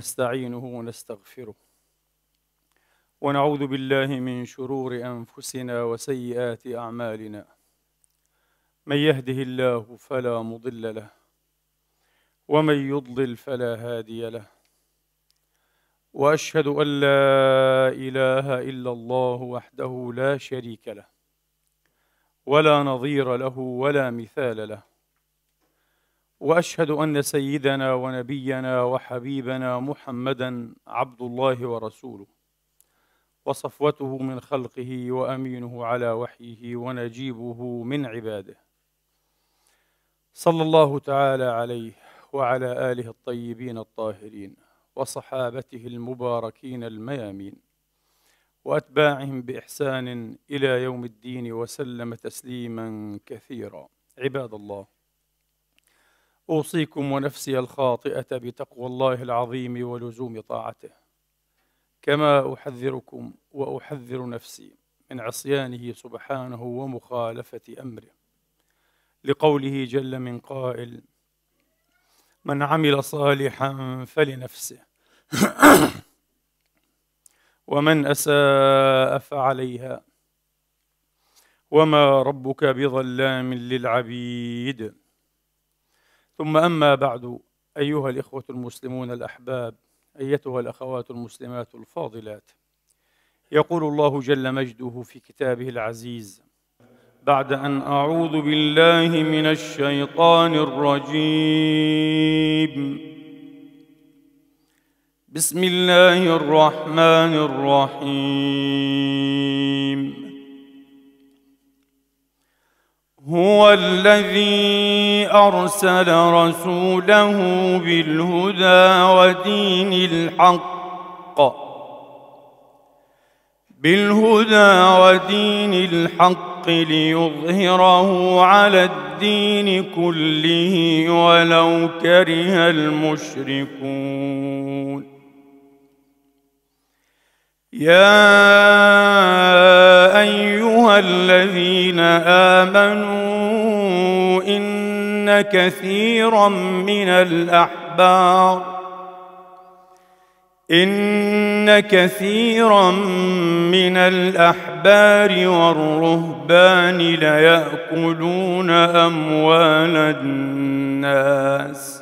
ونستعينه ونستغفره ونعوذ بالله من شرور انفسنا وسيئات اعمالنا من يهده الله فلا مضل له ومن يضلل فلا هادي له واشهد ان لا اله الا الله وحده لا شريك له ولا نظير له ولا مثال له واشهد ان سيدنا ونبينا وحبيبنا محمدا عبد الله ورسوله وصفوته من خلقه وامينه على وحيه ونجيبه من عباده صلى الله تعالى عليه وعلى اله الطيبين الطاهرين وصحابته المباركين الميامين واتباعهم باحسان الى يوم الدين وسلم تسليما كثيرا عباد الله اوصيكم ونفسي الخاطئه بتقوى الله العظيم ولزوم طاعته كما احذركم واحذر نفسي من عصيانه سبحانه ومخالفه امره لقوله جل من قائل من عمل صالحا فلنفسه ومن اساء فعليها وما ربك بظلام للعبيد ثم أما بعد أيها الإخوة المسلمون الأحباب أيتها الأخوات المسلمات الفاضلات يقول الله جل مجده في كتابه العزيز بعد أن أعوذ بالله من الشيطان الرجيم بسم الله الرحمن الرحيم هو الذي ارسل رسوله بالهدى ودين الحق بالهدى ودين الحق ليظهره على الدين كله ولو كره المشركون يا ايها الذين امنوا ان كثيرا من الاحبار ان كثيرا من الاحبار والرهبان ليأكلون اموال الناس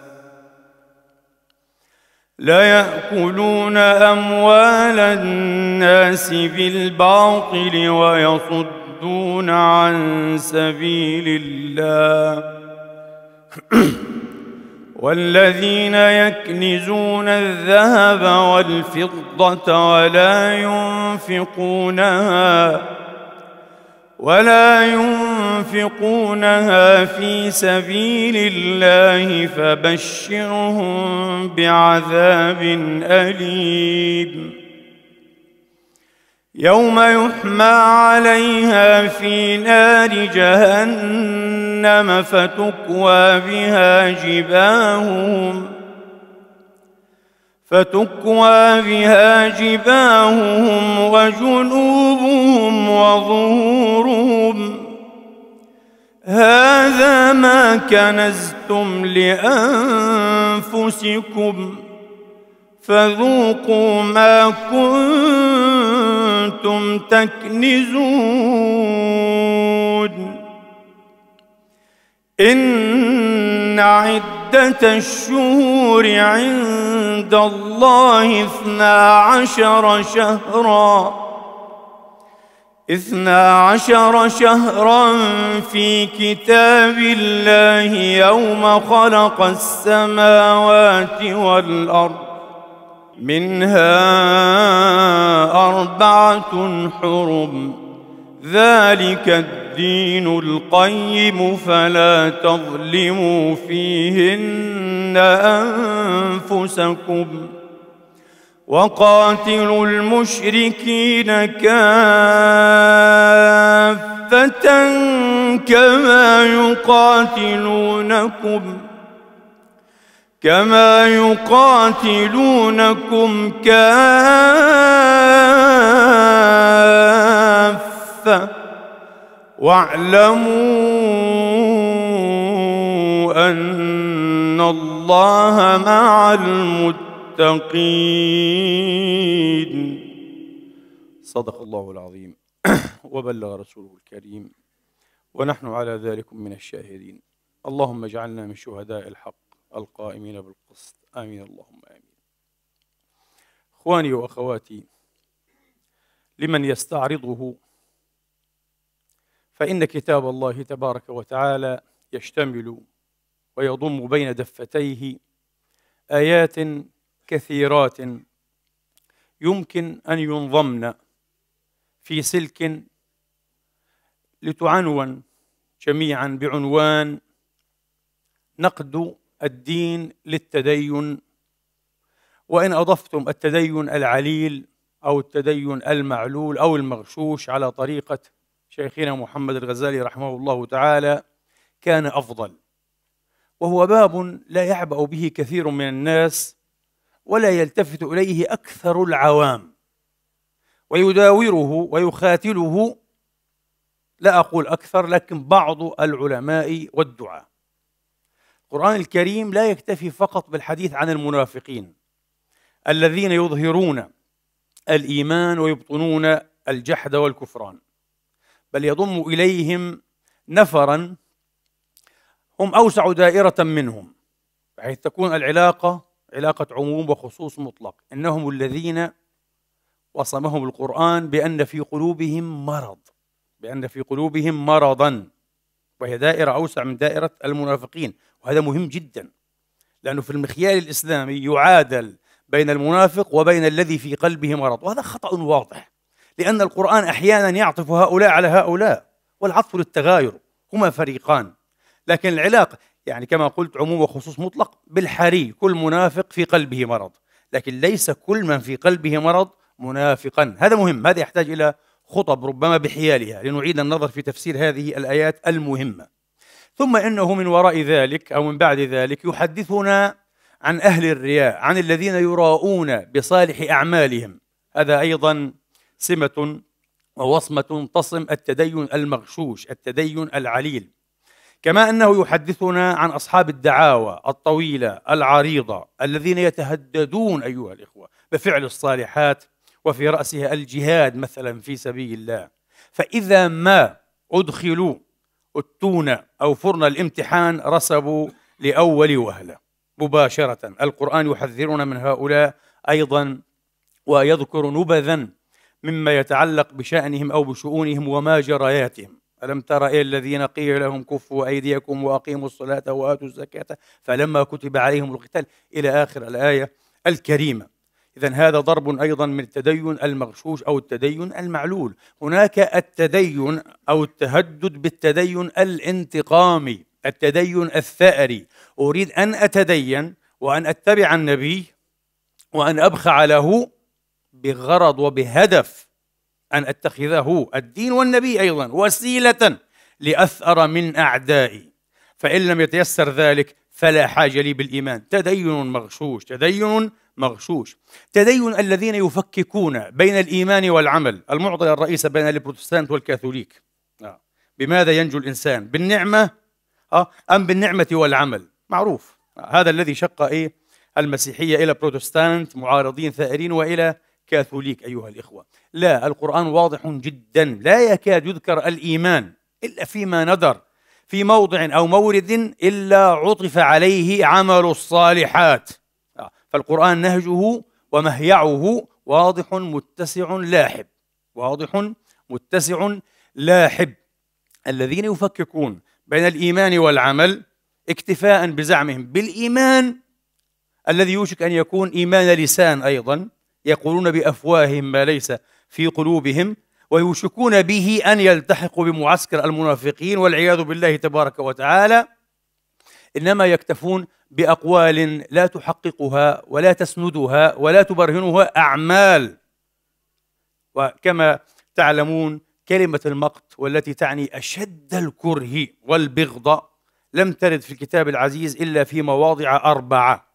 ليأكلون أموال الناس بالباطل ويصدون عن سبيل الله والذين يكنزون الذهب والفضة ولا ينفقونها ولا ينفقونها ينفقونها في سبيل الله فبشرهم بعذاب أليم يوم يحمى عليها في نار جهنم فتكوى بها جباههم فتكوى بها جباههم وجنوبهم وظهورهم هذا ما كنزتم لانفسكم فذوقوا ما كنتم تكنزون ان عده الشهور عند الله اثنا عشر شهرا اثنا عشر شهرا في كتاب الله يوم خلق السماوات والارض منها اربعه حرم ذلك الدين القيم فلا تظلموا فيهن انفسكم وقاتلوا المشركين كافة كما يقاتلونكم كما يقاتلونكم كافة واعلموا أن الله مع المتقين المتقين صدق الله العظيم وبلغ رسوله الكريم ونحن على ذلك من الشاهدين اللهم اجعلنا من شهداء الحق القائمين بالقسط امين اللهم امين اخواني واخواتي لمن يستعرضه فان كتاب الله تبارك وتعالى يشتمل ويضم بين دفتيه ايات كثيرات يمكن ان ينضمن في سلك لتعنون جميعا بعنوان نقد الدين للتدين وان اضفتم التدين العليل او التدين المعلول او المغشوش على طريقه شيخنا محمد الغزالي رحمه الله تعالى كان افضل وهو باب لا يعبأ به كثير من الناس ولا يلتفت اليه اكثر العوام ويداوره ويخاتله لا اقول اكثر لكن بعض العلماء والدعاء القران الكريم لا يكتفي فقط بالحديث عن المنافقين الذين يظهرون الايمان ويبطنون الجحد والكفران بل يضم اليهم نفرا هم اوسع دائره منهم بحيث تكون العلاقه علاقة عموم وخصوص مطلق إنهم الذين وصمهم القرآن بأن في قلوبهم مرض بأن في قلوبهم مرضا وهي دائرة أوسع من دائرة المنافقين وهذا مهم جدا لأنه في المخيال الإسلامي يعادل بين المنافق وبين الذي في قلبه مرض وهذا خطأ واضح لأن القرآن أحيانا يعطف هؤلاء على هؤلاء والعطف للتغاير هما فريقان لكن العلاقة يعني كما قلت عموم وخصوص مطلق بالحري كل منافق في قلبه مرض لكن ليس كل من في قلبه مرض منافقا هذا مهم هذا يحتاج إلى خطب ربما بحيالها لنعيد النظر في تفسير هذه الآيات المهمة ثم إنه من وراء ذلك أو من بعد ذلك يحدثنا عن أهل الرياء عن الذين يراءون بصالح أعمالهم هذا أيضا سمة ووصمة تصم التدين المغشوش التدين العليل كما انه يحدثنا عن اصحاب الدعاوى الطويله العريضه الذين يتهددون ايها الاخوه بفعل الصالحات وفي راسها الجهاد مثلا في سبيل الله فاذا ما ادخلوا التون او فرن الامتحان رسبوا لاول وهله مباشره القران يحذرنا من هؤلاء ايضا ويذكر نبذا مما يتعلق بشانهم او بشؤونهم وما جرياتهم ألم تر إلى الذين قيل لهم كفوا أيديكم وأقيموا الصلاة وآتوا الزكاة فلما كتب عليهم القتال إلى آخر الآية الكريمة إذا هذا ضرب أيضا من التدين المغشوش أو التدين المعلول هناك التدين أو التهدد بالتدين الانتقامي التدين الثأري أريد أن أتدين وأن أتبع النبي وأن أبخع له بغرض وبهدف أن أتخذه الدين والنبي أيضا وسيلة لأثأر من أعدائي فإن لم يتيسر ذلك فلا حاجة لي بالإيمان تدين مغشوش تدين مغشوش تدين الذين يفككون بين الإيمان والعمل المعضلة الرئيسة بين البروتستانت والكاثوليك آه. بماذا ينجو الإنسان بالنعمة آه. أم بالنعمة والعمل معروف آه. هذا الذي شق إيه المسيحية إلى بروتستانت معارضين ثائرين وإلى كاثوليك أيها الإخوة لا القرآن واضح جدا لا يكاد يذكر الإيمان إلا فيما ندر في موضع أو مورد إلا عطف عليه عمل الصالحات آه، فالقرآن نهجه ومهيعه واضح متسع لاحب واضح متسع لاحب الذين يفككون بين الإيمان والعمل اكتفاء بزعمهم بالإيمان الذي يوشك أن يكون إيمان لسان أيضا يقولون بافواههم ما ليس في قلوبهم ويوشكون به ان يلتحقوا بمعسكر المنافقين والعياذ بالله تبارك وتعالى انما يكتفون باقوال لا تحققها ولا تسندها ولا تبرهنها اعمال وكما تعلمون كلمه المقت والتي تعني اشد الكره والبغضه لم ترد في الكتاب العزيز الا في مواضع اربعه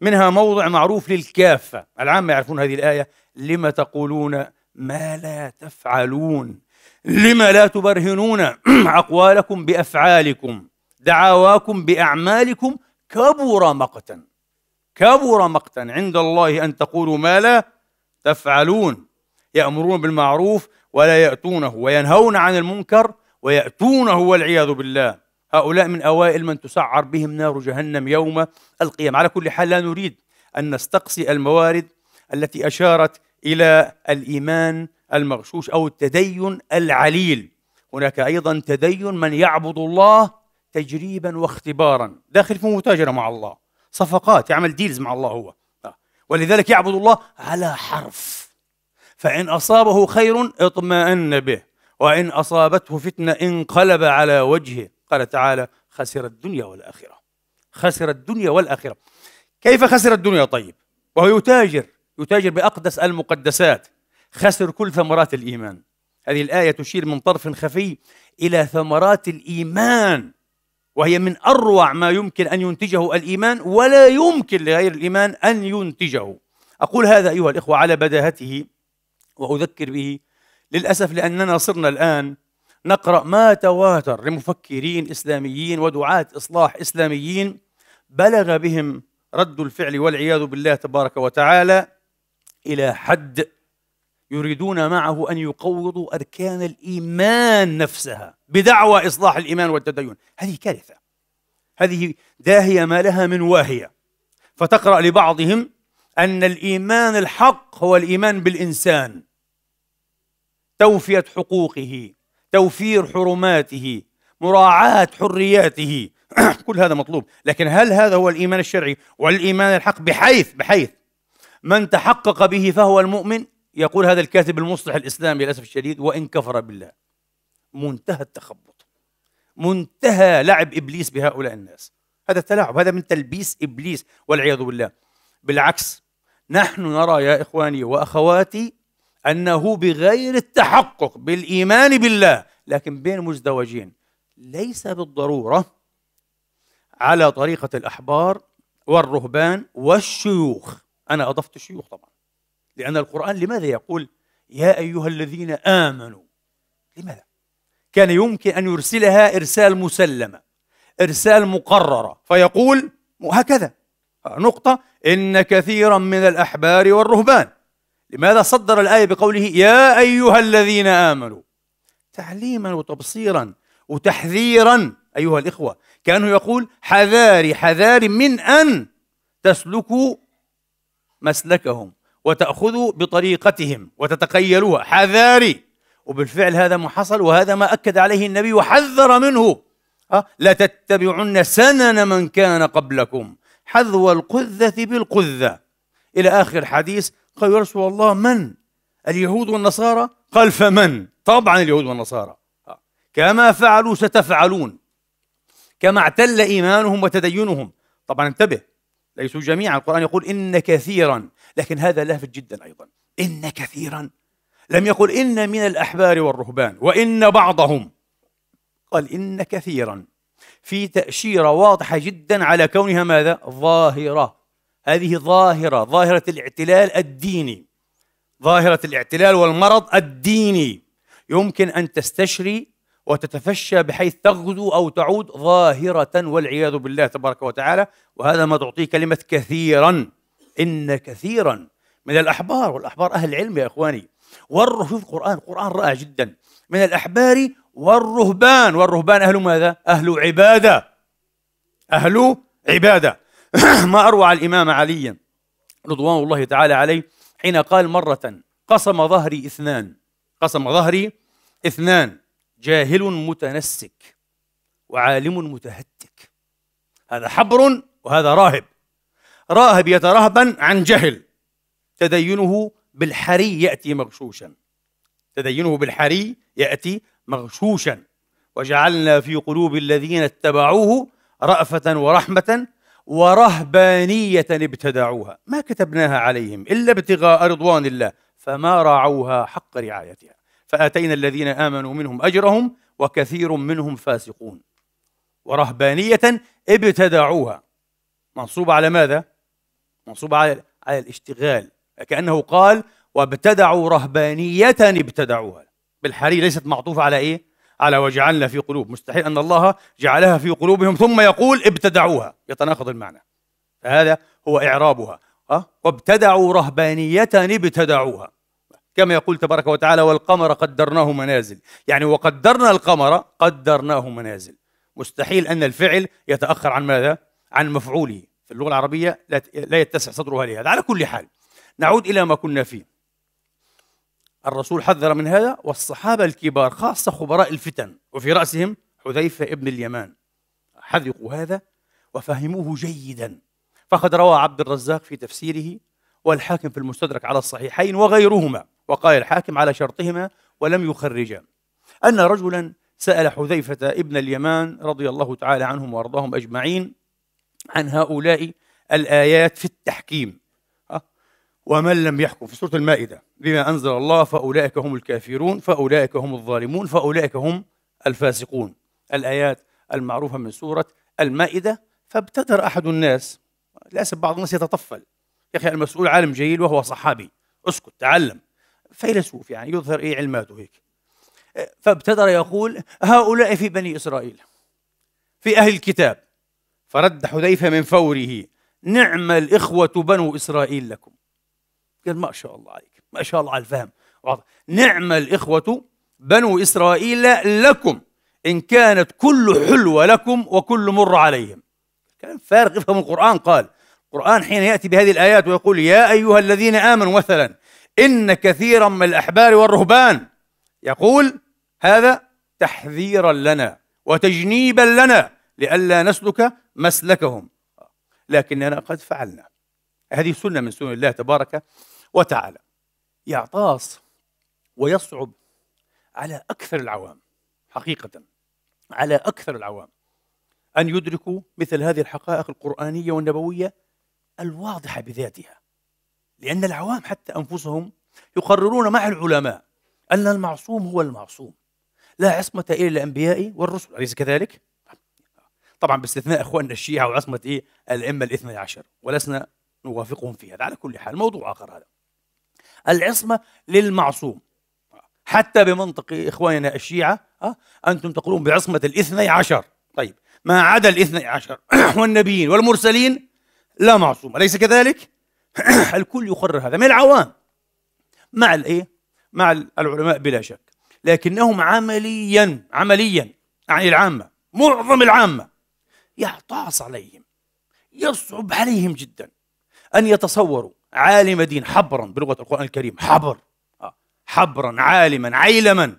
منها موضع معروف للكافة العامة يعرفون هذه الآية لما تقولون ما لا تفعلون لما لا تبرهنون أقوالكم بأفعالكم دعاواكم بأعمالكم كبر مقتا كبر مقتا عند الله أن تقولوا ما لا تفعلون يأمرون بالمعروف ولا يأتونه وينهون عن المنكر ويأتونه والعياذ بالله هؤلاء من أوائل من تسعر بهم نار جهنم يوم القيامة على كل حال لا نريد أن نستقصي الموارد التي أشارت إلى الإيمان المغشوش أو التدين العليل هناك أيضا تدين من يعبد الله تجريبا واختبارا داخل في متاجرة مع الله صفقات يعمل ديلز مع الله هو ولذلك يعبد الله على حرف فإن أصابه خير اطمأن به وإن أصابته فتنة انقلب على وجهه قال تعالى خسر الدنيا والآخرة خسر الدنيا والآخرة كيف خسر الدنيا طيب وهو يتاجر يتاجر بأقدس المقدسات خسر كل ثمرات الإيمان هذه الآية تشير من طرف خفي إلى ثمرات الإيمان وهي من أروع ما يمكن أن ينتجه الإيمان ولا يمكن لغير الإيمان أن ينتجه أقول هذا أيها الإخوة على بداهته وأذكر به للأسف لأننا صرنا الآن نقرأ ما تواتر لمفكرين إسلاميين ودعاة إصلاح إسلاميين بلغ بهم رد الفعل والعياذ بالله تبارك وتعالى إلى حد يريدون معه أن يقوضوا أركان الإيمان نفسها بدعوى إصلاح الإيمان والتدين هذه كارثة هذه داهية ما لها من واهية فتقرأ لبعضهم أن الإيمان الحق هو الإيمان بالإنسان توفية حقوقه توفير حرماته مراعاة حرياته كل هذا مطلوب لكن هل هذا هو الإيمان الشرعي والإيمان الحق بحيث بحيث من تحقق به فهو المؤمن يقول هذا الكاتب المصلح الإسلامي للأسف الشديد وإن كفر بالله منتهى التخبط منتهى لعب إبليس بهؤلاء الناس هذا التلاعب هذا من تلبيس إبليس والعياذ بالله بالعكس نحن نرى يا إخواني وأخواتي أنه بغير التحقق بالإيمان بالله لكن بين مزدوجين ليس بالضرورة على طريقة الأحبار والرهبان والشيوخ أنا أضفت الشيوخ طبعا لأن القرآن لماذا يقول يا أيها الذين آمنوا لماذا؟ كان يمكن أن يرسلها إرسال مسلمة إرسال مقررة فيقول هكذا نقطة إن كثيرا من الأحبار والرهبان لماذا صدر الآية بقوله يا أيها الذين آمنوا تعليما وتبصيرا وتحذيرا أيها الإخوة كأنه يقول حذاري حذاري من أن تسلكوا مسلكهم وتأخذوا بطريقتهم وتتقيلوها حذاري وبالفعل هذا ما حصل وهذا ما أكد عليه النبي وحذر منه أه؟ لتتبعن سنن من كان قبلكم حذو القذة بالقذة إلى آخر حديث قالوا يا رسول الله من اليهود والنصارى قال فمن طبعا اليهود والنصارى آه. كما فعلوا ستفعلون كما اعتل إيمانهم وتدينهم طبعا انتبه ليسوا جميعا القرآن يقول إن كثيرا لكن هذا لافت جدا أيضا إن كثيرا لم يقل إن من الأحبار والرهبان وإن بعضهم قال إن كثيرا في تأشيرة واضحة جدا على كونها ماذا؟ ظاهرة هذه ظاهرة ظاهرة الاعتلال الديني ظاهرة الاعتلال والمرض الديني يمكن أن تستشري وتتفشى بحيث تغدو أو تعود ظاهرة والعياذ بالله تبارك وتعالى وهذا ما تعطيه كلمة كثيرا إن كثيرا من الأحبار والأحبار أهل العلم يا إخواني والرهب في القرآن القرآن رائع جدا من الأحبار والرهبان والرهبان أهل ماذا؟ أهل عبادة أهل عبادة ما أروع الإمام علي رضوان الله تعالى عليه حين قال مرة قسم ظهري اثنان قسم ظهري اثنان جاهل متنسك وعالم متهتك هذا حبر وهذا راهب راهب يترهبن عن جهل تدينه بالحري يأتي مغشوشا تدينه بالحري يأتي مغشوشا وجعلنا في قلوب الذين اتبعوه رأفة ورحمة ورهبانية ابتدعوها ما كتبناها عليهم إلا ابتغاء رضوان الله فما راعوها حق رعايتها فآتينا الذين آمنوا منهم أجرهم وكثير منهم فاسقون ورهبانية ابتدعوها منصوب على ماذا؟ منصوب على على الاشتغال كأنه قال وابتدعوا رهبانية ابتدعوها بالحري ليست معطوفة على إيه؟ على وجعلنا في قلوب مستحيل أن الله جعلها في قلوبهم ثم يقول ابتدعوها يتناقض المعنى فهذا هو إعرابها أه؟ وابتدعوا رهبانية ابتدعوها كما يقول تبارك وتعالى والقمر قدرناه منازل يعني وقدرنا القمر قدرناه منازل مستحيل أن الفعل يتأخر عن ماذا؟ عن مفعوله في اللغة العربية لا يتسع صدرها لهذا على كل حال نعود إلى ما كنا فيه الرسول حذر من هذا والصحابة الكبار خاصة خبراء الفتن وفي رأسهم حذيفة ابن اليمان حذقوا هذا وفهموه جيدا فقد روى عبد الرزاق في تفسيره والحاكم في المستدرك على الصحيحين وغيرهما وقال الحاكم على شرطهما ولم يخرجا أن رجلا سأل حذيفة ابن اليمان رضي الله تعالى عنهم وأرضاهم أجمعين عن هؤلاء الآيات في التحكيم ومن لم يحكم في سورة المائدة بما أنزل الله فأولئك هم الكافرون فأولئك هم الظالمون فأولئك هم الفاسقون الآيات المعروفة من سورة المائدة فابتدر أحد الناس للأسف بعض الناس يتطفل يا أخي المسؤول عالم جليل وهو صحابي اسكت تعلم فيلسوف يعني يظهر إيه علماته هيك فابتدر يقول هؤلاء في بني إسرائيل في أهل الكتاب فرد حذيفة من فوره نعم الإخوة بنو إسرائيل لكم قال ما شاء الله عليك ما شاء الله على الفهم واضح نعم الإخوة بنو إسرائيل لكم إن كانت كل حلوة لكم وكل مر عليهم كان فارغ افهم القرآن قال القرآن حين يأتي بهذه الآيات ويقول يا أيها الذين آمنوا مثلا إن كثيرا من الأحبار والرهبان يقول هذا تحذيرا لنا وتجنيبا لنا لئلا نسلك مسلكهم لكننا قد فعلنا هذه سنة من سنن الله تبارك وتعالى يعطاس ويصعب على أكثر العوام حقيقة على أكثر العوام أن يدركوا مثل هذه الحقائق القرآنية والنبوية الواضحة بذاتها لأن العوام حتى أنفسهم يقررون مع العلماء أن المعصوم هو المعصوم لا عصمة إلا الأنبياء والرسل أليس كذلك؟ طبعا باستثناء إخواننا الشيعة وعصمة إيه؟ الأئمة الاثنى عشر ولسنا نوافقهم في هذا على كل حال موضوع آخر هذا العصمة للمعصوم حتى بمنطق إخواننا الشيعة آه، أنتم تقولون بعصمة الاثني عشر طيب ما عدا الاثني عشر والنبيين والمرسلين لا معصوم أليس كذلك؟ الكل يقرر هذا من العوام مع الايه؟ مع العلماء بلا شك لكنهم عمليا عمليا يعني العامة معظم العامة يعطاس عليهم يصعب عليهم جدا أن يتصوروا عالم دين حبرا بلغة القرآن الكريم حبر آه. حبرا عالما عيلما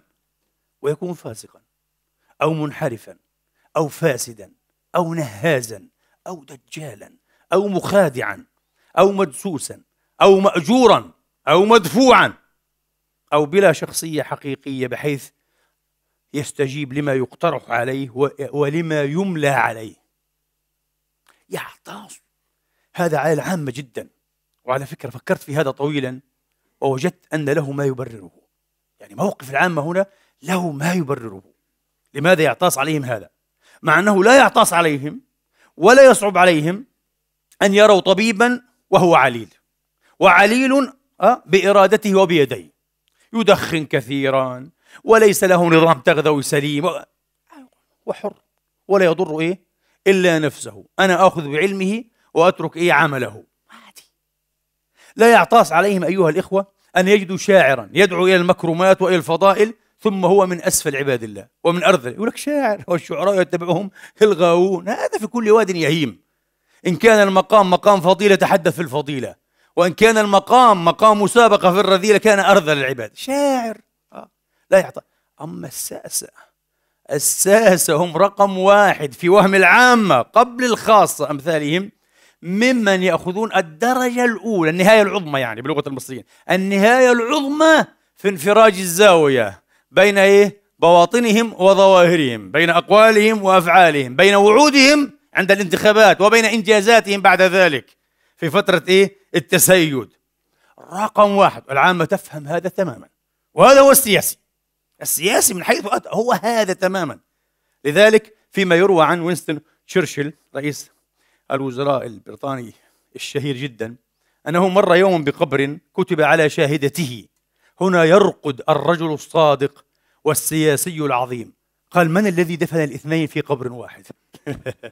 ويكون فاسقا أو منحرفا أو فاسدا أو نهازا أو دجالا أو مخادعا أو مدسوسا أو مأجورا أو مدفوعا أو بلا شخصية حقيقية بحيث يستجيب لما يقترح عليه ولما يملى عليه يعطاس هذا عائلة عامة جدا وعلى فكرة فكرت في هذا طويلا ووجدت أن له ما يبرره يعني موقف العامة هنا له ما يبرره لماذا يعتاص عليهم هذا مع أنه لا يعتاص عليهم ولا يصعب عليهم أن يروا طبيبا وهو عليل وعليل آه، بإرادته وبيديه يدخن كثيرا وليس له نظام تغذوي سليم وحر ولا يضر إيه إلا نفسه أنا آخذ بعلمه وأترك إيه عمله لا يعطاس عليهم أيها الإخوة أن يجدوا شاعرا يدعو إلى المكرمات وإلى الفضائل ثم هو من أسفل عباد الله ومن أرذل يقول لك شاعر والشعراء يتبعهم الغاوون هذا في كل واد يهيم إن كان المقام مقام فضيلة تحدث في الفضيلة وإن كان المقام مقام مسابقة في الرذيلة كان أرذل العباد شاعر آه. لا يعطى أما الساسة الساسة هم رقم واحد في وهم العامة قبل الخاصة أمثالهم ممن يأخذون الدرجة الأولى النهاية العظمى يعني بلغة المصريين النهاية العظمى في انفراج الزاوية بين إيه؟ بواطنهم وظواهرهم بين أقوالهم وأفعالهم بين وعودهم عند الانتخابات وبين إنجازاتهم بعد ذلك في فترة إيه؟ التسيد رقم واحد العامة تفهم هذا تماما وهذا هو السياسي السياسي من حيث هو هذا تماما لذلك فيما يروى عن وينستون تشرشل رئيس الوزراء البريطاني الشهير جدا أنه مر يوم بقبر كتب على شاهدته هنا يرقد الرجل الصادق والسياسي العظيم قال من الذي دفن الاثنين في قبر واحد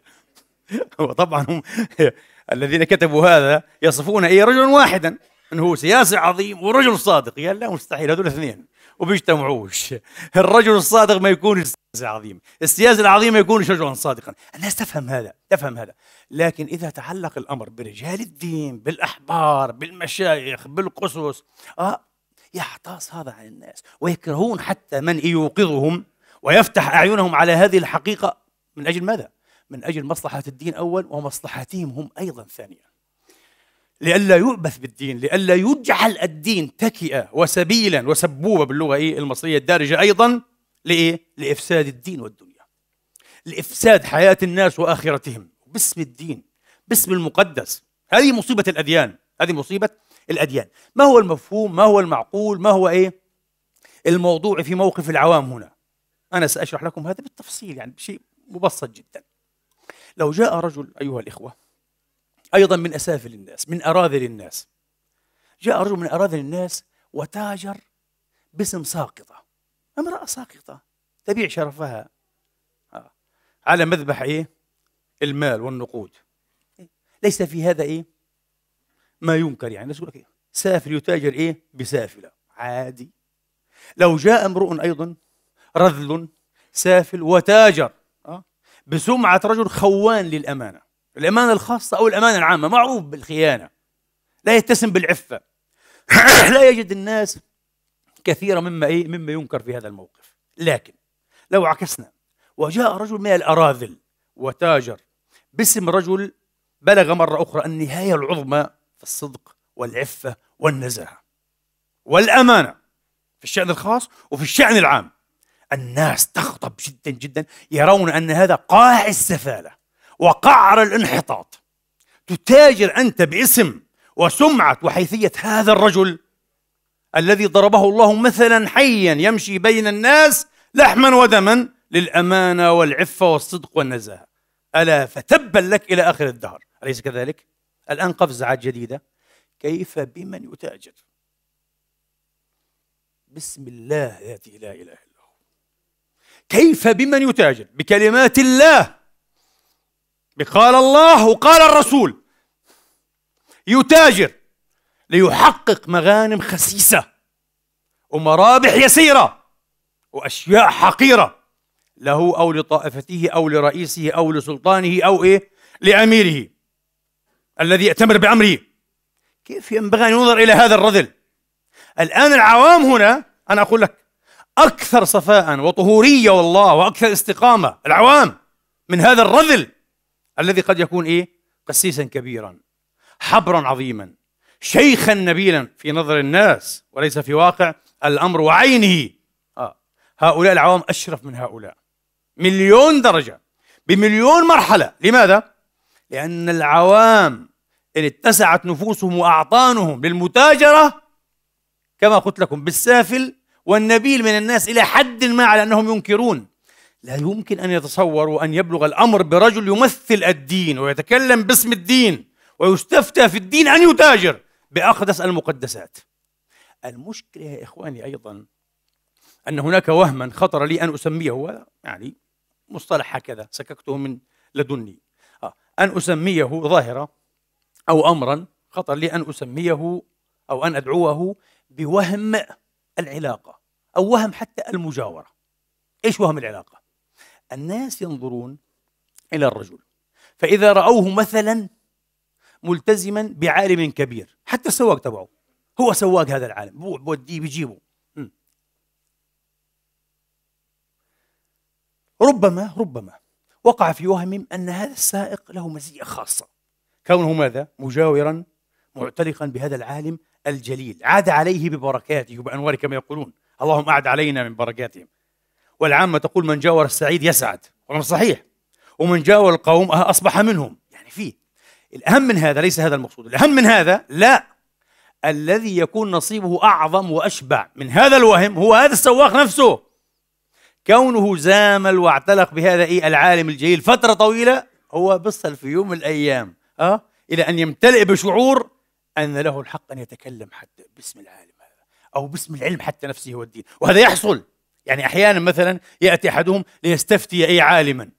وطبعا هم الذين كتبوا هذا يصفون اي رجلا واحدا انه سياسي عظيم ورجل صادق قال لا مستحيل هذول اثنين وبيجتمعوش الرجل الصادق ما يكونش السياسة العظيم السياسة العظيم ما يكونش رجلا صادقا الناس تفهم هذا تفهم هذا لكن إذا تعلق الأمر برجال الدين بالأحبار بالمشايخ بالقصص آه يحتاص هذا عن الناس ويكرهون حتى من يوقظهم ويفتح أعينهم على هذه الحقيقة من أجل ماذا؟ من أجل مصلحة الدين أول ومصلحتهم هم أيضا ثانية لئلا يؤبث بالدين لئلا يجعل الدين تكئة وسبيلا وسبوبة باللغة إيه المصرية الدارجة أيضا لإيه؟ لإفساد الدين والدنيا لإفساد حياة الناس وآخرتهم باسم الدين باسم المقدس هذه مصيبة الأديان هذه مصيبة الأديان ما هو المفهوم ما هو المعقول ما هو إيه الموضوع في موقف العوام هنا أنا سأشرح لكم هذا بالتفصيل يعني بشيء مبسط جدا لو جاء رجل أيها الإخوة أيضا من أسافل الناس من أراذل الناس جاء رجل من أراذل الناس وتاجر باسم ساقطة امرأة ساقطة تبيع شرفها آه. على مذبح إيه المال والنقود ليس في هذا إيه ما ينكر يعني الناس يقول لك إيه؟ سافل يتاجر إيه بسافلة عادي لو جاء امرؤ أيضا رذل سافل وتاجر آه. بسمعة رجل خوان للأمانة الأمانة الخاصة أو الأمانة العامة معروف بالخيانة لا يتسم بالعفة لا يجد الناس كثيرا مما إيه؟ مما ينكر في هذا الموقف لكن لو عكسنا وجاء رجل من الأراذل وتاجر باسم رجل بلغ مرة أخرى النهاية العظمى في الصدق والعفة والنزاهة والأمانة في الشأن الخاص وفي الشأن العام الناس تخطب جدا جدا يرون أن هذا قاع السفالة وقعر الانحطاط تتاجر أنت باسم وسمعة وحيثية هذا الرجل الذي ضربه الله مثلا حيا يمشي بين الناس لحما ودما للأمانة والعفة والصدق والنزاهة ألا فتبا لك إلى آخر الدهر أليس كذلك؟ الآن قفزعات جديدة كيف بمن يتاجر؟ بسم الله ياتي لا إله إلا هو كيف بمن يتاجر؟ بكلمات الله قال الله وقال الرسول يتاجر ليحقق مغانم خسيسة ومرابح يسيرة وأشياء حقيرة له أو لطائفته أو لرئيسه أو لسلطانه أو إيه لأميره الذي يأتمر بأمره كيف ينبغي أن ينظر إلى هذا الرذل الآن العوام هنا أنا أقول لك أكثر صفاء وطهورية والله وأكثر استقامة العوام من هذا الرذل الذي قد يكون ايه قسيسا كبيرا حبرا عظيما شيخا نبيلا في نظر الناس وليس في واقع الامر وعينه آه. هؤلاء العوام اشرف من هؤلاء مليون درجه بمليون مرحله لماذا لان العوام ان اتسعت نفوسهم واعطانهم للمتاجره كما قلت لكم بالسافل والنبيل من الناس الى حد ما على انهم ينكرون لا يمكن ان يتصور وان يبلغ الامر برجل يمثل الدين ويتكلم باسم الدين ويستفتى في الدين ان يتاجر باقدس المقدسات. المشكله يا اخواني ايضا ان هناك وهما خطر لي ان اسميه يعني مصطلح هكذا سككته من لدني آه، ان اسميه ظاهره او امرا خطر لي ان اسميه او ان ادعوه بوهم العلاقه او وهم حتى المجاوره. ايش وهم العلاقه؟ الناس ينظرون إلى الرجل فإذا رأوه مثلا ملتزما بعالم كبير حتى السواق تبعه هو سواق هذا العالم بوديه بجيبه ربما ربما وقع في وهم أن هذا السائق له مزية خاصة كونه ماذا؟ مجاورا معتلقا بهذا العالم الجليل عاد عليه ببركاته وبأنواره كما يقولون اللهم أعد علينا من بركاتهم والعامة تقول من جاور السعيد يسعد والأمر صحيح ومن جاور القوم أه- أصبح منهم يعني فيه الأهم من هذا ليس هذا المقصود الأهم من هذا لا الذي يكون نصيبه أعظم وأشبع من هذا الوهم هو هذا السواق نفسه كونه زامل واعتلق بهذا إيه العالم الجليل فترة طويلة هو بصل في يوم من الأيام أه؟ إلى أن يمتلئ بشعور أن له الحق أن يتكلم حتى باسم العالم هذا أو باسم العلم حتى نفسه والدين وهذا يحصل يعني أحيانا مثلا يأتي أحدهم ليستفتي أي عالما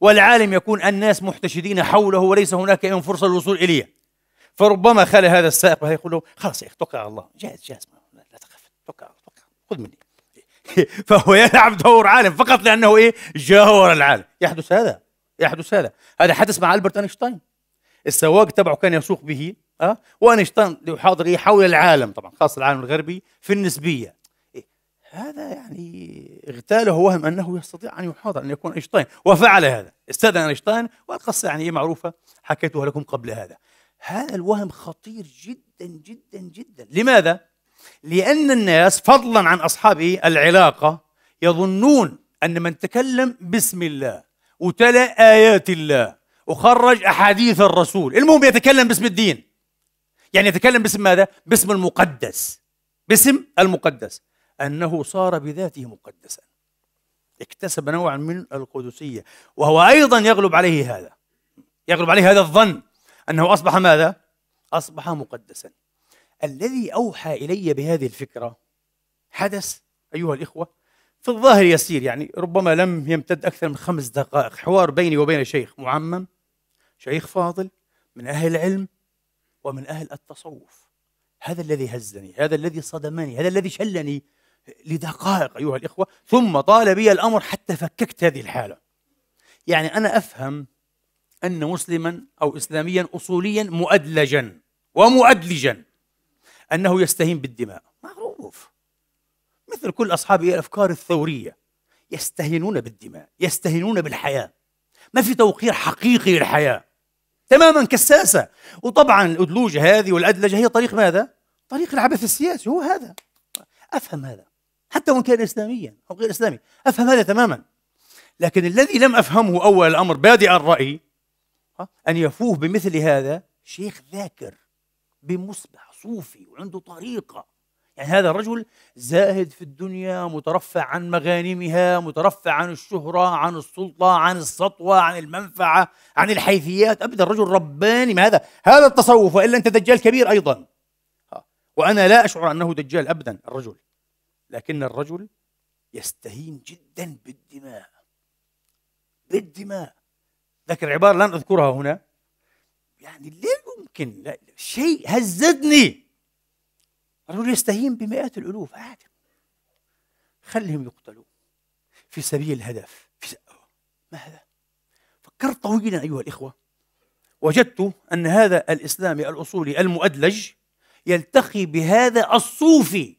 والعالم يكون الناس محتشدين حوله وليس هناك أي فرصة للوصول إليه فربما خلى هذا السائق يقول له خلاص يا أخي توكل على الله جاهز جاهز لا تخاف توكل توكل خذ مني فهو يلعب دور عالم فقط لأنه إيه جاور العالم يحدث هذا يحدث هذا هذا حدث مع ألبرت أينشتاين السواق تبعه كان يسوق به أه؟ وأينشتاين يحاضر إيه؟ حول العالم طبعا خاصة العالم الغربي في النسبية هذا يعني اغتاله وهم انه يستطيع ان يحاضر ان يكون اينشتاين وفعل هذا استاذن اينشتاين والقصه يعني معروفه حكيتها لكم قبل هذا هذا الوهم خطير جدا جدا جدا لماذا لان الناس فضلا عن اصحاب العلاقه يظنون ان من تكلم باسم الله وتلا ايات الله وخرج احاديث الرسول المهم يتكلم باسم الدين يعني يتكلم باسم ماذا باسم المقدس باسم المقدس أنه صار بذاته مقدسا اكتسب نوعا من القدسية وهو أيضا يغلب عليه هذا يغلب عليه هذا الظن أنه أصبح ماذا؟ أصبح مقدسا الذي أوحى إلي بهذه الفكرة حدث أيها الإخوة في الظاهر يسير يعني ربما لم يمتد أكثر من خمس دقائق حوار بيني وبين شيخ معمم شيخ فاضل من أهل العلم ومن أهل التصوف هذا الذي هزني هذا الذي صدمني هذا الذي شلني لدقائق أيها الإخوة ثم طال بي الأمر حتى فككت هذه الحالة يعني أنا أفهم أن مسلما أو إسلاميا أصوليا مؤدلجا ومؤدلجا أنه يستهين بالدماء معروف مثل كل أصحاب الأفكار الثورية يستهينون بالدماء يستهينون بالحياة ما في توقير حقيقي للحياة تماما كالساسة وطبعا الأدلوجة هذه والأدلجة هي طريق ماذا؟ طريق العبث السياسي هو هذا أفهم هذا حتى وإن كان إسلاميا أو غير إسلامي أفهم هذا تماما لكن الذي لم أفهمه أول الأمر بادئ الرأي آه، أن يفوه بمثل هذا شيخ ذاكر بمصبح صوفي وعنده طريقة يعني هذا الرجل زاهد في الدنيا مترفع عن مغانمها مترفع عن الشهرة عن السلطة عن السطوة عن المنفعة عن الحيثيات أبدا الرجل رباني ما هذا هذا التصوف وإلا أنت دجال كبير أيضا آه، وأنا لا أشعر أنه دجال أبدا الرجل لكن الرجل يستهين جدا بالدماء بالدماء لكن عبارة لن أذكرها هنا يعني لا يمكن لا شيء هزدني الرجل يستهين بمئات الألوف عادي خلهم يقتلوا في سبيل الهدف في ما هذا فكرت طويلا أيها الإخوة وجدت أن هذا الإسلام الأصولي المؤدلج يلتقي بهذا الصوفي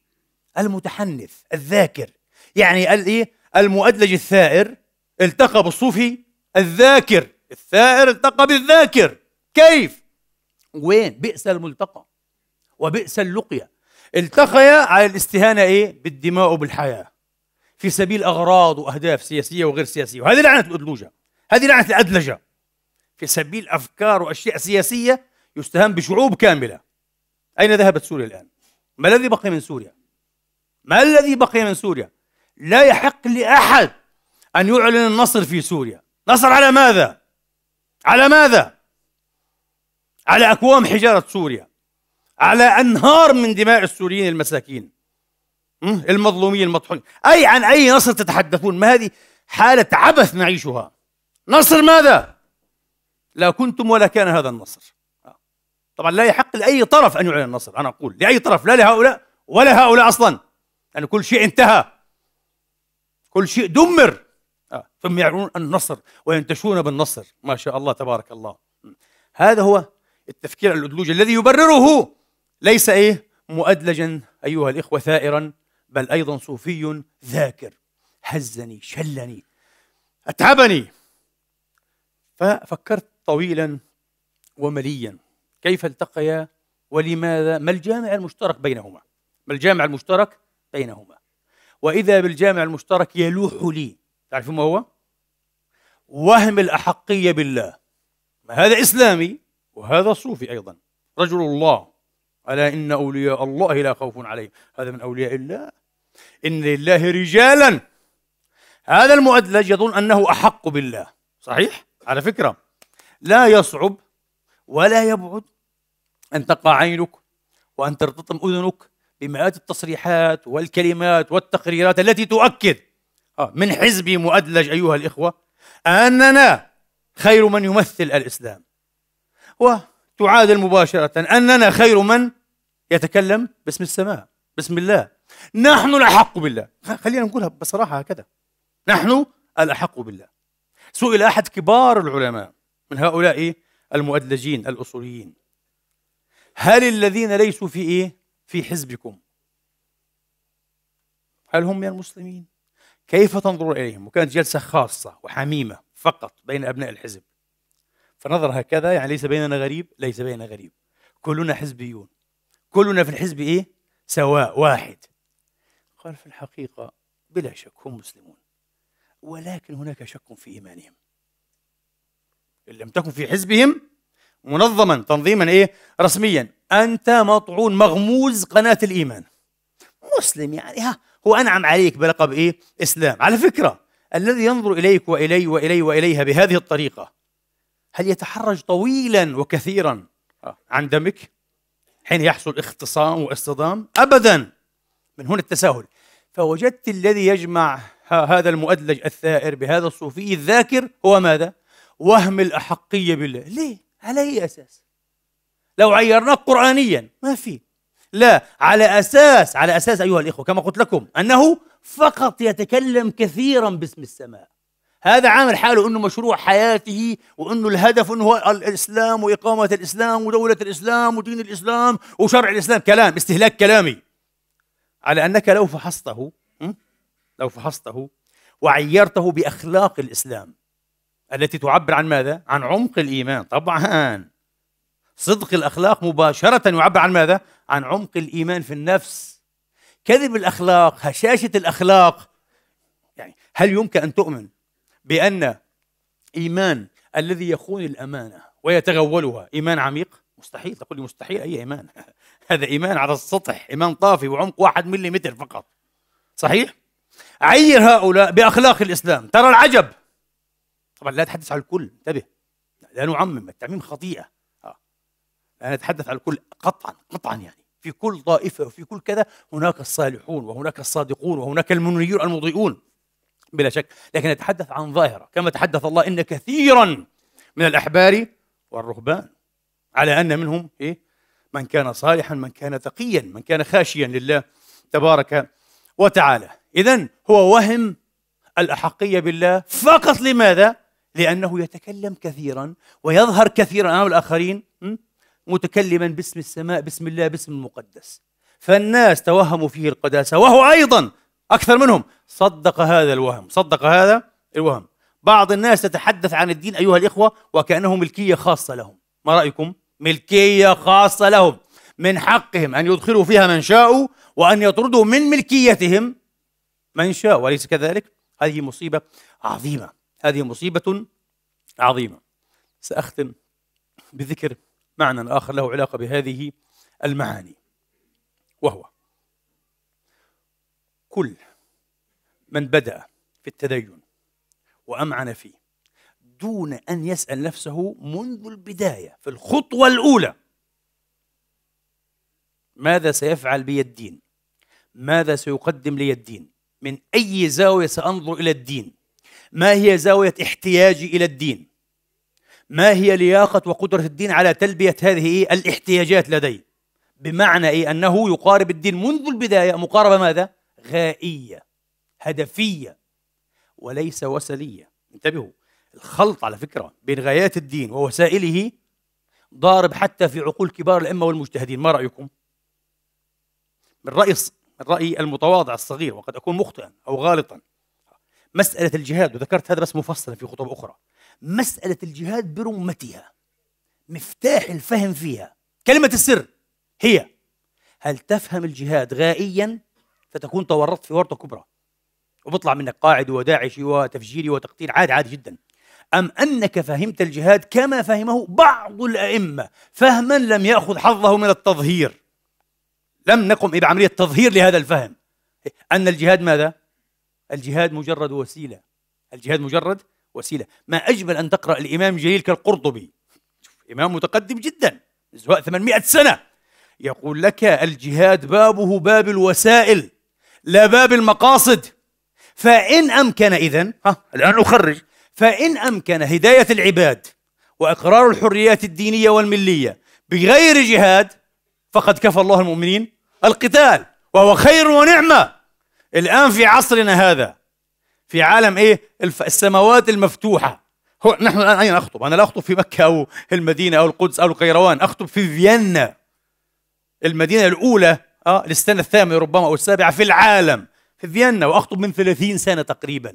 المتحنث الذاكر يعني قال ايه المؤدلج الثائر التقى بالصوفي الذاكر الثائر التقى بالذاكر كيف وين بئس الملتقى وبئس اللقيا التقيا على الاستهانه ايه بالدماء وبالحياه في سبيل اغراض واهداف سياسيه وغير سياسيه وهذه لعنه الادلوجه هذه لعنه الادلجه في سبيل افكار واشياء سياسيه يستهان بشعوب كامله اين ذهبت سوريا الان ما الذي بقي من سوريا ما الذي بقي من سوريا لا يحق لأحد أن يعلن النصر في سوريا نصر على ماذا على ماذا على أكوام حجارة سوريا على أنهار من دماء السوريين المساكين المظلومين المطحونين أي عن أي نصر تتحدثون ما هذه حالة عبث نعيشها نصر ماذا لا كنتم ولا كان هذا النصر طبعا لا يحق لأي طرف أن يعلن النصر أنا أقول لأي طرف لا لهؤلاء ولا هؤلاء أصلا لأن كل شيء انتهى كل شيء دمر آه. ثم يعلنون النصر وينتشون بالنصر ما شاء الله تبارك الله هذا هو التفكير الأدلوجي الذي يبرره ليس إيه مؤدلجا أيها الإخوة ثائرا بل أيضا صوفي ذاكر هزني شلني أتعبني ففكرت طويلا ومليا كيف التقيا ولماذا ما الجامع المشترك بينهما ما الجامع المشترك بينهما وإذا بالجامع المشترك يلوح لي تعرف ما هو؟ وهم الأحقية بالله ما هذا إسلامي وهذا صوفي أيضا رجل الله ألا إن أولياء الله لا خوف عليهم هذا من أولياء الله إن لله رجالا هذا المؤدلج يظن أنه أحق بالله صحيح؟ على فكرة لا يصعب ولا يبعد أن تقع عينك وأن ترتطم أذنك بمئات التصريحات والكلمات والتقريرات التي تؤكد آه، من حزبي مؤدلج أيها الإخوة أننا خير من يمثل الإسلام وتعادل مباشرة أننا خير من يتكلم باسم السماء بسم الله نحن الأحق بالله خلينا نقولها بصراحة هكذا نحن الأحق بالله سئل أحد كبار العلماء من هؤلاء المؤدلجين الأصوليين هل الذين ليسوا في إيه؟ في حزبكم هل هم من المسلمين؟ كيف تنظر إليهم؟ وكانت جلسة خاصة وحميمة فقط بين أبناء الحزب فنظر هكذا يعني ليس بيننا غريب ليس بيننا غريب كلنا حزبيون كلنا في الحزب إيه؟ سواء واحد قال في الحقيقة بلا شك هم مسلمون ولكن هناك شك في إيمانهم إن لم تكن في حزبهم منظما تنظيما إيه؟ رسميا أنت مطعون مغموز قناة الإيمان مسلم يعني ها هو أنعم عليك بلقب إيه؟ إسلام على فكرة الذي ينظر إليك وإلي وإلي وإليها بهذه الطريقة هل يتحرج طويلا وكثيرا عن دمك حين يحصل اختصام واصطدام أبدا من هنا التساهل فوجدت الذي يجمع هذا المؤدلج الثائر بهذا الصوفي الذاكر هو ماذا؟ وهم الأحقية بالله ليه؟ على أي أساس؟ لو عيرناه قرآنيا ما في لا على أساس على أساس أيها الإخوة كما قلت لكم أنه فقط يتكلم كثيرا باسم السماء هذا عامل حاله انه مشروع حياته وانه الهدف انه هو الاسلام واقامه الاسلام ودوله الاسلام ودين الاسلام وشرع الاسلام كلام استهلاك كلامي على انك لو فحصته لو فحصته وعيرته باخلاق الاسلام التي تعبر عن ماذا؟ عن عمق الايمان طبعا صدق الاخلاق مباشره يعبر عن ماذا؟ عن عمق الايمان في النفس كذب الاخلاق هشاشه الاخلاق يعني هل يمكن ان تؤمن بان ايمان الذي يخون الامانه ويتغولها ايمان عميق؟ مستحيل تقول لي مستحيل اي ايمان هذا ايمان على السطح ايمان طافي وعمق واحد ملم فقط صحيح؟ عير هؤلاء باخلاق الاسلام ترى العجب طبعا لا تحدث على الكل انتبه لا نعمم التعميم خطيئه أنا أتحدث على الكل قطعا قطعا يعني في كل طائفة وفي كل كذا هناك الصالحون وهناك الصادقون وهناك المنيرون المضيئون بلا شك لكن أتحدث عن ظاهرة كما تحدث الله إن كثيرا من الأحبار والرهبان على أن منهم إيه؟ من كان صالحا من كان تقيا من كان خاشيا لله تبارك وتعالى إذا هو وهم الأحقية بالله فقط لماذا؟ لأنه يتكلم كثيرا ويظهر كثيرا أمام الآخرين متكلما باسم السماء باسم الله باسم المقدس فالناس توهموا فيه القداسة وهو أيضا أكثر منهم صدق هذا الوهم صدق هذا الوهم بعض الناس تتحدث عن الدين أيها الإخوة وكأنه ملكية خاصة لهم ما رأيكم؟ ملكية خاصة لهم من حقهم أن يدخلوا فيها من شاءوا وأن يطردوا من ملكيتهم من شاء وليس كذلك هذه مصيبة عظيمة هذه مصيبة عظيمة سأختم بذكر معنى آخر له علاقة بهذه المعاني وهو كل من بدأ في التدين وأمعن فيه دون أن يسأل نفسه منذ البداية في الخطوة الأولى ماذا سيفعل بي الدين؟ ماذا سيقدم لي الدين؟ من أي زاوية سأنظر إلى الدين؟ ما هي زاوية احتياجي إلى الدين؟ ما هي لياقة وقدرة الدين على تلبية هذه الاحتياجات لديه بمعنى إيه؟ أنه يقارب الدين منذ البداية مقاربة ماذا؟ غائية هدفية وليس وسلية انتبهوا الخلط على فكرة بين غايات الدين ووسائله ضارب حتى في عقول كبار الأئمة والمجتهدين ما رأيكم؟ من رأي من المتواضع الصغير وقد أكون مخطئا أو غالطا مسألة الجهاد وذكرت هذا بس مفصلا في خطب أخرى مسألة الجهاد برمتها مفتاح الفهم فيها كلمة السر هي هل تفهم الجهاد غائيا فتكون تورطت في ورطة كبرى وبطلع منك قاعد وداعشي وتفجيري وتقتيل عادي عادي جدا أم أنك فهمت الجهاد كما فهمه بعض الأئمة فهما لم يأخذ حظه من التظهير لم نقم بعملية تظهير لهذا الفهم أن الجهاد ماذا؟ الجهاد مجرد وسيلة الجهاد مجرد وسيلة ما أجمل أن تقرأ الإمام جليل كالقرطبي إمام متقدم جدا زواء 800 سنة يقول لك الجهاد بابه باب الوسائل لا باب المقاصد فإن أمكن إذن ها الآن أخرج فإن أمكن هداية العباد وإقرار الحريات الدينية والملية بغير جهاد فقد كفى الله المؤمنين القتال وهو خير ونعمة الآن في عصرنا هذا في عالم ايه السماوات المفتوحه هو نحن الان اين اخطب؟ انا لا اخطب في مكه او المدينه او القدس او القيروان، اخطب في فيينا المدينه الاولى اه للسنه الثامنه ربما او السابعه في العالم في فيينا واخطب من 30 سنه تقريبا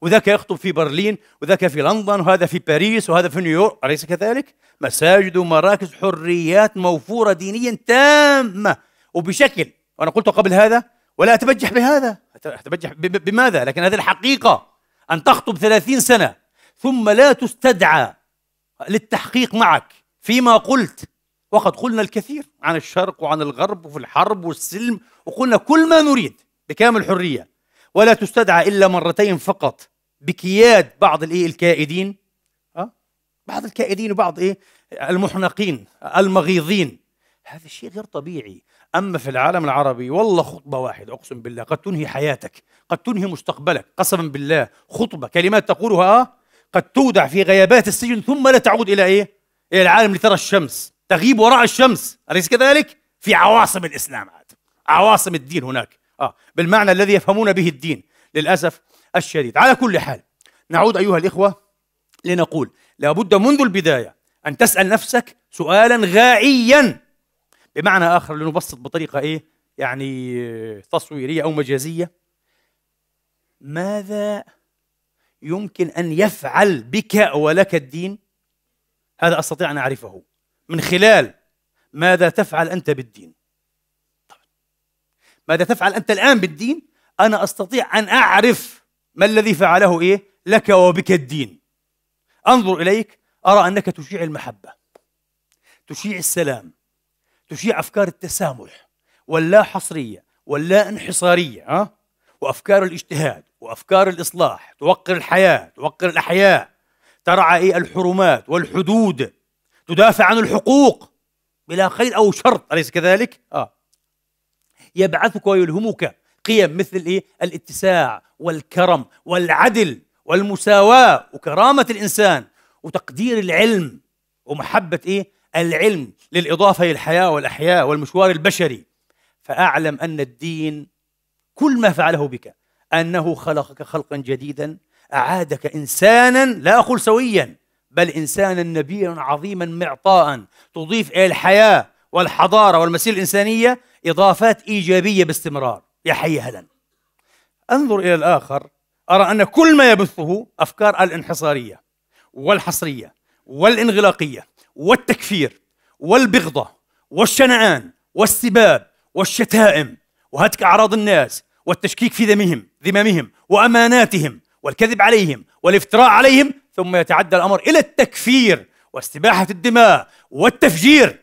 وذاك يخطب في برلين وذاك في لندن وهذا في باريس وهذا في نيويورك أليس كذلك؟ مساجد ومراكز حريات موفورة دينيا تامة وبشكل وأنا قلت قبل هذا ولا أتبجح بهذا أتبجح بماذا لكن هذه الحقيقة أن تخطب ثلاثين سنة ثم لا تستدعى للتحقيق معك فيما قلت وقد قلنا الكثير عن الشرق وعن الغرب وفي الحرب والسلم وقلنا كل ما نريد بكامل حرية ولا تستدعى إلا مرتين فقط بكياد بعض الإيه الكائدين أه؟ بعض الكائدين وبعض إيه المحنقين المغيظين هذا الشيء غير طبيعي أما في العالم العربي والله خطبة واحدة أقسم بالله قد تنهي حياتك قد تنهي مستقبلك قسما بالله خطبة كلمات تقولها آه، قد تودع في غيابات السجن ثم لا تعود إلى إيه؟ إلى العالم لترى الشمس تغيب وراء الشمس أليس كذلك؟ في عواصم الإسلام عاد عواصم الدين هناك آه بالمعنى الذي يفهمون به الدين للأسف الشديد على كل حال نعود أيها الإخوة لنقول لابد منذ البداية أن تسأل نفسك سؤالا غائيا بمعنى اخر لنبسط بطريقه ايه يعني تصويريه او مجازيه ماذا يمكن ان يفعل بك ولك الدين هذا استطيع ان اعرفه من خلال ماذا تفعل انت بالدين طيب. ماذا تفعل انت الان بالدين انا استطيع ان اعرف ما الذي فعله ايه لك وبك الدين انظر اليك ارى انك تشيع المحبه تشيع السلام تشيع أفكار التسامح واللا حصرية واللا انحصارية ها وأفكار الاجتهاد وأفكار الإصلاح توقر الحياة توقر الأحياء ترعى الحرمات والحدود تدافع عن الحقوق بلا خير أو شرط أليس كذلك؟ آه يبعثك ويلهمك قيم مثل إيه؟ الاتساع والكرم والعدل والمساواة وكرامة الإنسان وتقدير العلم ومحبة إيه؟ العلم للإضافة للحياة والأحياء والمشوار البشري فأعلم أن الدين كل ما فعله بك أنه خلقك خلقا جديدا أعادك إنسانا لا أقول سويا بل إنسانا نبيا عظيما معطاء تضيف إلى الحياة والحضارة والمسيرة الإنسانية إضافات إيجابية باستمرار يا حي هلا أنظر إلى الآخر أرى أن كل ما يبثه أفكار الانحصارية والحصرية والانغلاقية والتكفير والبغضة والشنعان والسباب والشتائم وهتك أعراض الناس والتشكيك في ذمهم ذممهم وأماناتهم والكذب عليهم والافتراء عليهم ثم يتعدى الأمر إلى التكفير واستباحة الدماء والتفجير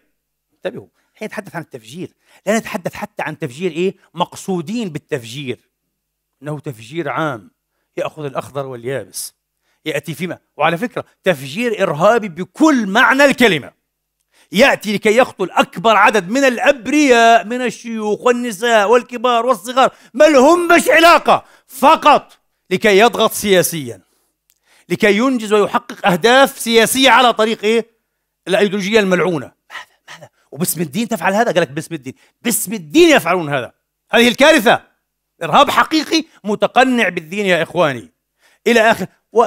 انتبهوا حين نتحدث عن التفجير لا نتحدث حتى عن تفجير إيه مقصودين بالتفجير إنه تفجير عام يأخذ الأخضر واليابس يأتي فيما وعلى فكرة تفجير إرهابي بكل معنى الكلمة يأتي لكي يقتل أكبر عدد من الأبرياء من الشيوخ والنساء والكبار والصغار ما لهم مش علاقة فقط لكي يضغط سياسيا لكي ينجز ويحقق أهداف سياسية على طريق إيه؟ الأيديولوجية الملعونة ماذا ماذا وباسم الدين تفعل هذا قال لك باسم الدين باسم الدين يفعلون هذا هذه الكارثة إرهاب حقيقي متقنع بالدين يا إخواني إلى آخر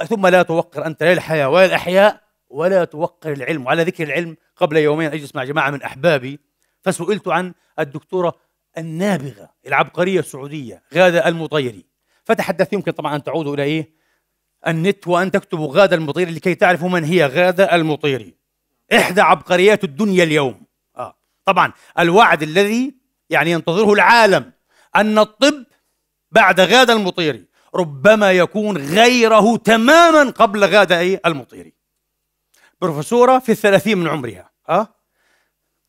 ثم لا توقر أنت لا الحياة ولا الأحياء ولا توقر العلم وعلى ذكر العلم قبل يومين أجلس مع جماعة من أحبابي فسئلت عن الدكتورة النابغة العبقرية السعودية غادة المطيري فتحدثت يمكن طبعا أن تعودوا إلى إيه النت وأن تكتبوا غادة المطيري لكي تعرفوا من هي غادة المطيري إحدى عبقريات الدنيا اليوم آه. طبعا الوعد الذي يعني ينتظره العالم أن الطب بعد غادة المطيري ربما يكون غيره تماما قبل غادة المطيري بروفيسورة في الثلاثين من عمرها ها آه؟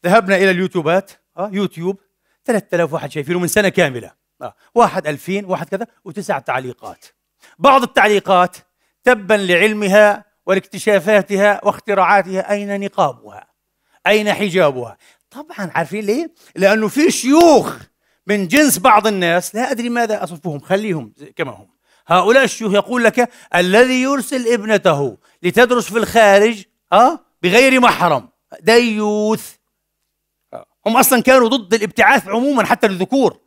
ذهبنا إلى اليوتيوبات ها آه؟ يوتيوب 3000 واحد شايفينه من سنة كاملة ها. آه؟ واحد 2000 واحد كذا وتسع تعليقات بعض التعليقات تبا لعلمها ولاكتشافاتها واختراعاتها أين نقابها أين حجابها طبعا عارفين ليه لأنه في شيوخ من جنس بعض الناس لا أدري ماذا أصفهم خليهم كما هم هؤلاء الشيوخ يقول لك الذي يرسل ابنته لتدرس في الخارج ها آه، بغير محرم ديوث هم اصلا كانوا ضد الابتعاث عموما حتى للذكور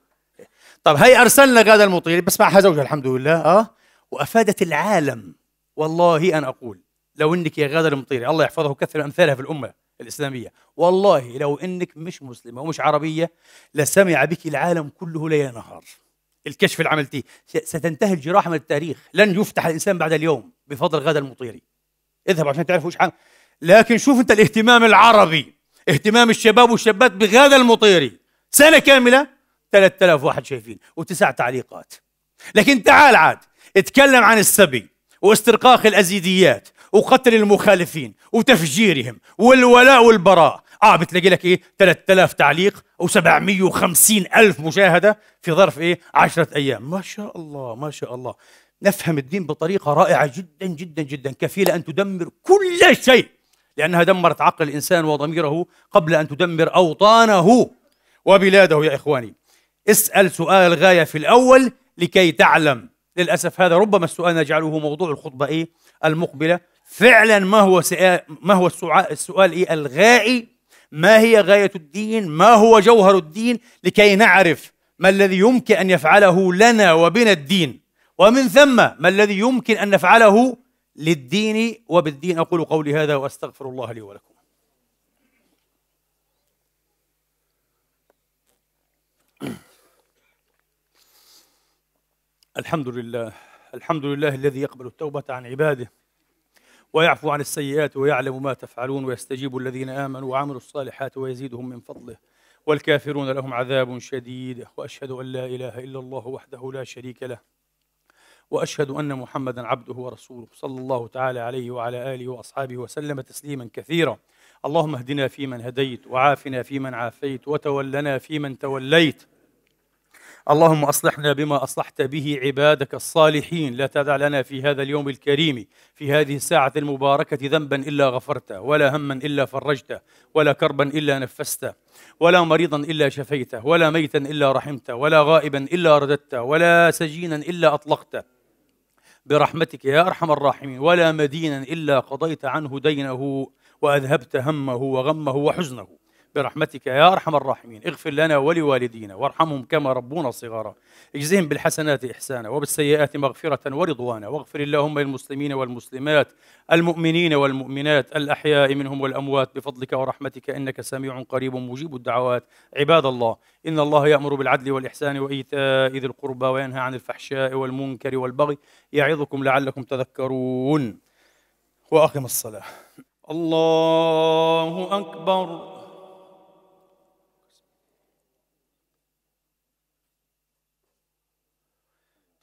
طب هي ارسلنا غادة المطير بس معها زوجها الحمد لله اه وافادت العالم والله انا اقول لو انك يا غادة المطيري الله يحفظها كثر امثالها في الامه الاسلاميه والله لو انك مش مسلمه ومش عربيه لسمع بك العالم كله ليل نهار الكشف اللي عملتيه ستنتهي الجراحه من التاريخ لن يفتح الانسان بعد اليوم بفضل غدا المطيري اذهب عشان تعرف وش حام لكن شوف انت الاهتمام العربي اهتمام الشباب والشابات بغدا المطيري سنه كامله 3000 واحد شايفين وتسع تعليقات لكن تعال عاد اتكلم عن السبي واسترقاق الازيديات وقتل المخالفين وتفجيرهم والولاء والبراء اه بتلاقي لك ايه 3000 تعليق و750 الف مشاهده في ظرف ايه 10 ايام ما شاء الله ما شاء الله نفهم الدين بطريقه رائعه جدا جدا جدا كفيله ان تدمر كل شيء لانها دمرت عقل الانسان وضميره قبل ان تدمر اوطانه وبلاده يا اخواني اسال سؤال الغايه في الاول لكي تعلم للاسف هذا ربما السؤال نجعله موضوع الخطبه ايه المقبله فعلا ما هو ما هو السؤال ايه الغائي ما هي غاية الدين ما هو جوهر الدين لكي نعرف ما الذي يمكن أن يفعله لنا وبنا الدين ومن ثم ما الذي يمكن أن نفعله للدين وبالدين أقول قولي هذا وأستغفر الله لي ولكم الحمد لله الحمد لله الذي يقبل التوبة عن عباده ويعفو عن السيئات ويعلم ما تفعلون ويستجيب الذين امنوا وعملوا الصالحات ويزيدهم من فضله والكافرون لهم عذاب شديد واشهد ان لا اله الا الله وحده لا شريك له واشهد ان محمدا عبده ورسوله صلى الله تعالى عليه وعلى اله واصحابه وسلم تسليما كثيرا اللهم اهدنا فيمن هديت وعافنا فيمن عافيت وتولنا فيمن توليت اللهم اصلحنا بما اصلحت به عبادك الصالحين لا تدع لنا في هذا اليوم الكريم في هذه الساعه المباركه ذنبا الا غفرته ولا هما الا فرجته ولا كربا الا نفسته ولا مريضا الا شفيته ولا ميتا الا رحمته ولا غائبا الا رددته ولا سجينا الا اطلقته برحمتك يا ارحم الراحمين ولا مدينا الا قضيت عنه دينه واذهبت همه وغمه وحزنه برحمتك يا ارحم الراحمين اغفر لنا ولوالدينا وارحمهم كما ربونا صغارا اجزهم بالحسنات احسانا وبالسيئات مغفره ورضوانا واغفر اللهم للمسلمين والمسلمات المؤمنين والمؤمنات الاحياء منهم والاموات بفضلك ورحمتك انك سميع قريب مجيب الدعوات عباد الله ان الله يامر بالعدل والاحسان وايتاء ذي القربى وينهى عن الفحشاء والمنكر والبغي يعظكم لعلكم تذكرون واقم الصلاه الله اكبر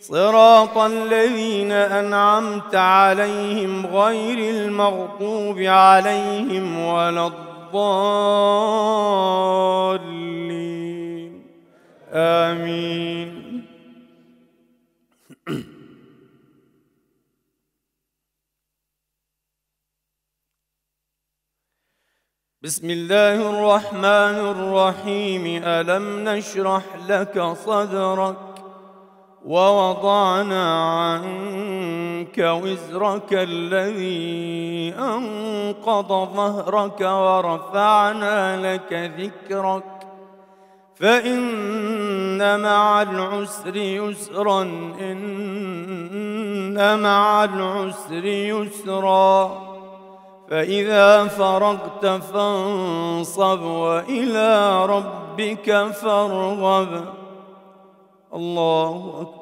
صراط الذين أنعمت عليهم غير المغضوب عليهم ولا الضالين آمين بسم الله الرحمن الرحيم ألم نشرح لك صدرك ووضعنا عنك وزرك الذي انقض ظهرك ورفعنا لك ذكرك فان مع العسر يسرا ان مع العسر يسرا فاذا فرغت فانصب والى ربك فارغب الله أكبر